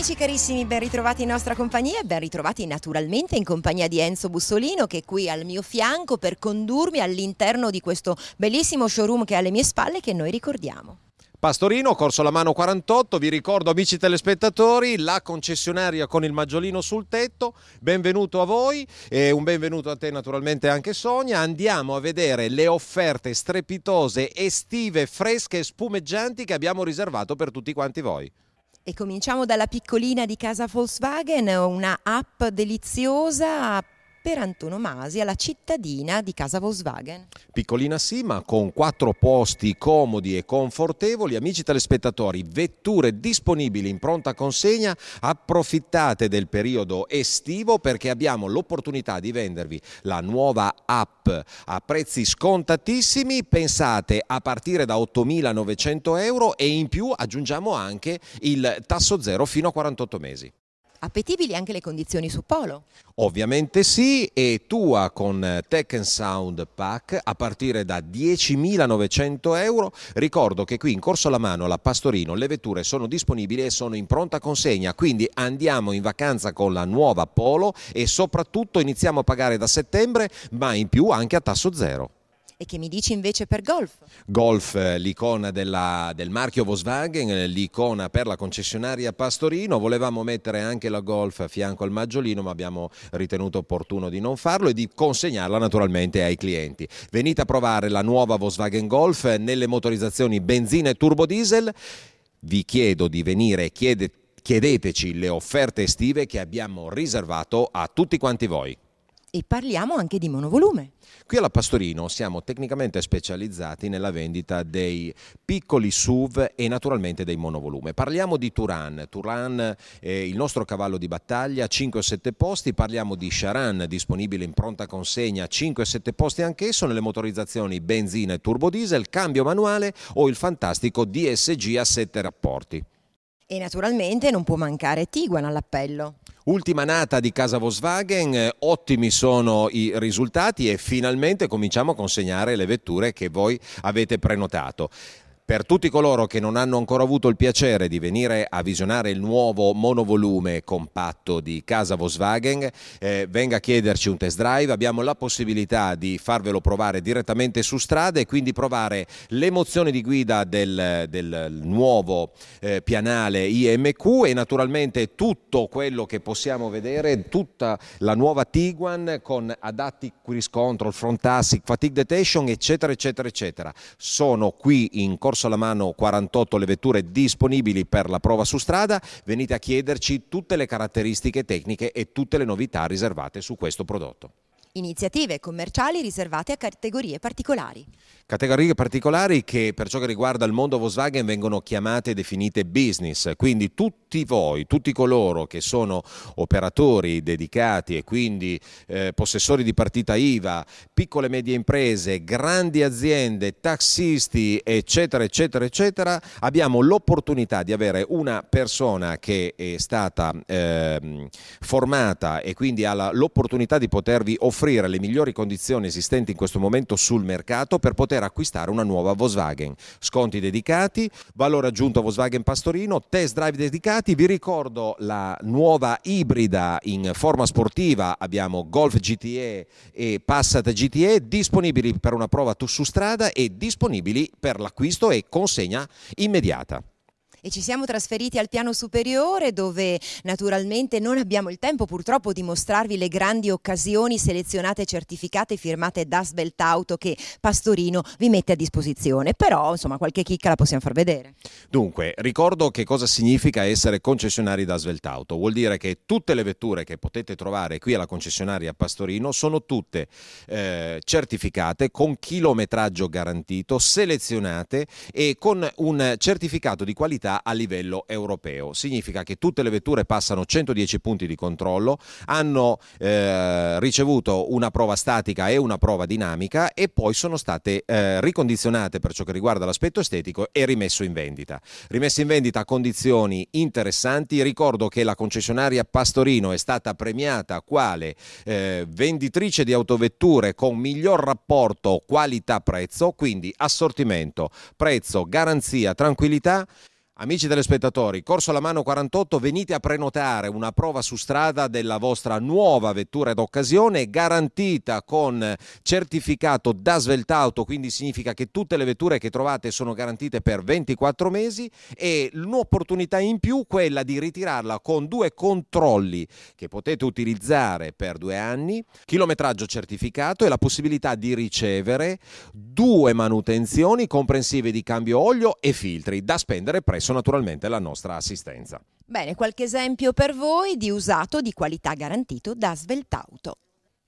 Amici carissimi, ben ritrovati in nostra compagnia e ben ritrovati naturalmente in compagnia di Enzo Bussolino che è qui al mio fianco per condurmi all'interno di questo bellissimo showroom che è alle mie spalle che noi ricordiamo. Pastorino, Corso La Mano 48, vi ricordo amici telespettatori, la concessionaria con il maggiolino sul tetto, benvenuto a voi e un benvenuto a te naturalmente anche Sonia, andiamo a vedere le offerte strepitose, estive, fresche e spumeggianti che abbiamo riservato per tutti quanti voi. E cominciamo dalla piccolina di casa Volkswagen, una app deliziosa per antonomasia la cittadina di casa Volkswagen. Piccolina sì, ma con quattro posti comodi e confortevoli, amici telespettatori, vetture disponibili in pronta consegna, approfittate del periodo estivo perché abbiamo l'opportunità di vendervi la nuova app a prezzi scontatissimi, pensate a partire da 8.900 euro e in più aggiungiamo anche il tasso zero fino a 48 mesi appetibili anche le condizioni su polo. Ovviamente sì, e tua con Tech Sound Pack a partire da 10.900 euro. Ricordo che qui in Corso alla Mano, alla Pastorino, le vetture sono disponibili e sono in pronta consegna, quindi andiamo in vacanza con la nuova Polo e soprattutto iniziamo a pagare da settembre, ma in più anche a tasso zero. E che mi dici invece per Golf? Golf, eh, l'icona della, del marchio Volkswagen, eh, l'icona per la concessionaria Pastorino. Volevamo mettere anche la Golf a fianco al Maggiolino, ma abbiamo ritenuto opportuno di non farlo e di consegnarla naturalmente ai clienti. Venite a provare la nuova Volkswagen Golf eh, nelle motorizzazioni benzina e turbodiesel. Vi chiedo di venire, chiedete chiedeteci le offerte estive che abbiamo riservato a tutti quanti voi e parliamo anche di monovolume. Qui alla Pastorino siamo tecnicamente specializzati nella vendita dei piccoli SUV e naturalmente dei monovolume. Parliamo di Turan, Turan è il nostro cavallo di battaglia, 5 o 7 posti, parliamo di Charan disponibile in pronta consegna, 5 o 7 posti anch'esso nelle motorizzazioni benzina e turbodiesel, cambio manuale o il fantastico DSG a 7 rapporti. E naturalmente non può mancare Tiguan all'appello. Ultima nata di casa Volkswagen, eh, ottimi sono i risultati e finalmente cominciamo a consegnare le vetture che voi avete prenotato. Per tutti coloro che non hanno ancora avuto il piacere di venire a visionare il nuovo monovolume compatto di casa Volkswagen, eh, venga a chiederci un test drive, abbiamo la possibilità di farvelo provare direttamente su strada e quindi provare l'emozione di guida del, del nuovo eh, pianale IMQ e naturalmente tutto quello che possiamo vedere, tutta la nuova Tiguan con adatti quiz Control, Front Asset, Fatigue Detection eccetera eccetera eccetera. Sono qui in corso soccorso alla mano 48 le vetture disponibili per la prova su strada, venite a chiederci tutte le caratteristiche tecniche e tutte le novità riservate su questo prodotto iniziative commerciali riservate a categorie particolari. Categorie particolari che per ciò che riguarda il mondo Volkswagen vengono chiamate e definite business, quindi tutti voi, tutti coloro che sono operatori dedicati e quindi eh, possessori di partita IVA, piccole e medie imprese, grandi aziende, taxisti, eccetera, eccetera, eccetera, abbiamo l'opportunità di avere una persona che è stata eh, formata e quindi ha l'opportunità di potervi offrire offrire le migliori condizioni esistenti in questo momento sul mercato per poter acquistare una nuova Volkswagen. Sconti dedicati, valore aggiunto a Volkswagen Pastorino, test drive dedicati, vi ricordo la nuova ibrida in forma sportiva, abbiamo Golf GTE e Passat GTE disponibili per una prova su strada e disponibili per l'acquisto e consegna immediata e ci siamo trasferiti al piano superiore dove naturalmente non abbiamo il tempo purtroppo di mostrarvi le grandi occasioni selezionate, certificate, e firmate da Sveltauto che Pastorino vi mette a disposizione, però insomma qualche chicca la possiamo far vedere. Dunque, ricordo che cosa significa essere concessionari da Sveltauto, vuol dire che tutte le vetture che potete trovare qui alla concessionaria Pastorino sono tutte eh, certificate con chilometraggio garantito, selezionate e con un certificato di qualità velocità a livello europeo. Significa che tutte le vetture passano 110 punti di controllo, hanno eh, ricevuto una prova statica e una prova dinamica e poi sono state eh, ricondizionate per ciò che riguarda l'aspetto estetico e rimesse in vendita. Rimesse in vendita a condizioni interessanti, ricordo che la concessionaria Pastorino è stata premiata quale eh, venditrice di autovetture con miglior rapporto qualità-prezzo, quindi assortimento, prezzo, garanzia, tranquillità Amici telespettatori, Corso La Mano 48, venite a prenotare una prova su strada della vostra nuova vettura d'occasione garantita con certificato da Sveltauto, quindi significa che tutte le vetture che trovate sono garantite per 24 mesi e un'opportunità in più quella di ritirarla con due controlli che potete utilizzare per due anni, chilometraggio certificato e la possibilità di ricevere due manutenzioni comprensive di cambio olio e filtri da spendere presso attraverso naturalmente la nostra assistenza. Bene, qualche esempio per voi di usato di qualità garantito da Sveltauto.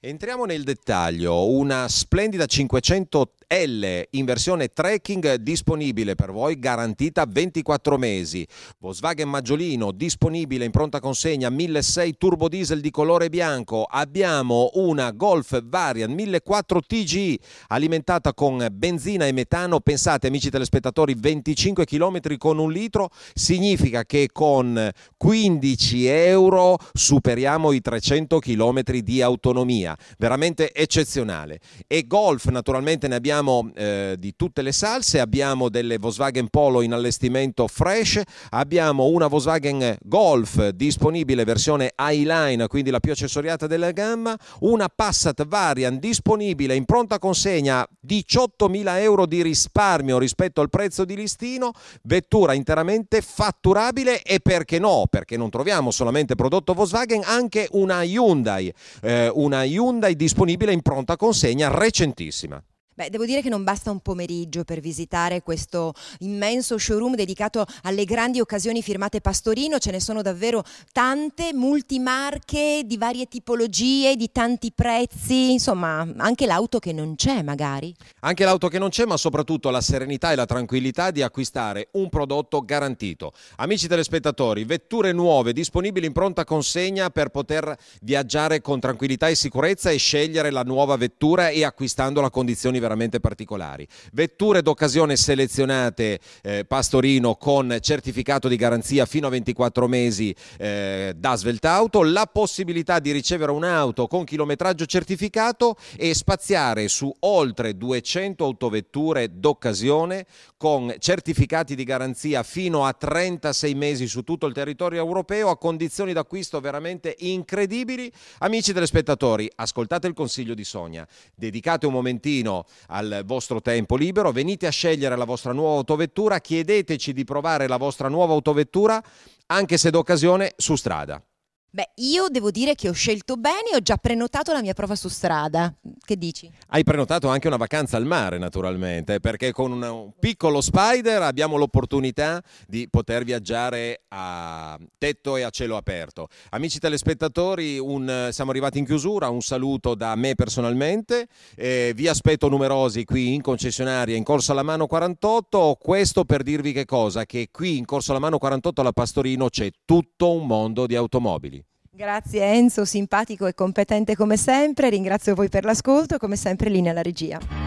Entriamo nel dettaglio, una splendida 580 l in versione trekking disponibile per voi, garantita 24 mesi. Volkswagen Maggiolino disponibile in pronta consegna 1.600 turbo diesel di colore bianco. Abbiamo una Golf Variant 1.400 TG alimentata con benzina e metano. Pensate amici telespettatori, 25 km con un litro significa che con 15 euro superiamo i 300 km di autonomia. Veramente eccezionale. E Golf naturalmente ne abbiamo abbiamo eh, di tutte le salse, abbiamo delle Volkswagen Polo in allestimento fresh, abbiamo una Volkswagen Golf disponibile versione i-Line, quindi la più accessoriata della gamma, una Passat Varian disponibile in pronta consegna 18.000 euro di risparmio rispetto al prezzo di listino, vettura interamente fatturabile e perché no? Perché non troviamo solamente prodotto Volkswagen, anche una Hyundai, eh, una Hyundai disponibile in pronta consegna recentissima. Beh, devo dire che non basta un pomeriggio per visitare questo immenso showroom dedicato alle grandi occasioni firmate Pastorino, ce ne sono davvero tante, multimarche di varie tipologie, di tanti prezzi, insomma anche l'auto che non c'è magari. Anche l'auto che non c'è, ma soprattutto la serenità e la tranquillità di acquistare un prodotto garantito. Amici telespettatori, vetture nuove disponibili in pronta consegna per poter viaggiare con tranquillità e sicurezza e scegliere la nuova vettura e acquistando la condizioni veramente particolari. Vetture d'occasione selezionate eh, Pastorino con certificato di garanzia fino a 24 mesi eh, da Sveltauto, la possibilità di ricevere un'auto con chilometraggio certificato e spaziare su oltre 200 autovetture d'occasione con certificati di garanzia fino a 36 mesi su tutto il territorio europeo a condizioni d'acquisto veramente incredibili. Amici telespettatori, ascoltate il consiglio di Sonia, dedicate un momentino al vostro tempo libero, venite a scegliere la vostra nuova autovettura, chiedeteci di provare la vostra nuova autovettura anche se d'occasione su strada. Beh, io devo dire che ho scelto bene, e ho già prenotato la mia prova su strada. Che dici? Hai prenotato anche una vacanza al mare, naturalmente, perché con un piccolo spider abbiamo l'opportunità di poter viaggiare a tetto e a cielo aperto. Amici telespettatori, un, siamo arrivati in chiusura, un saluto da me personalmente. Eh, vi aspetto numerosi qui in concessionaria in Corso alla Mano 48. Questo per dirvi che cosa? Che qui in Corso alla Mano 48 alla Pastorino c'è tutto un mondo di automobili. Grazie Enzo, simpatico e competente come sempre, ringrazio voi per l'ascolto, e come sempre lì nella regia.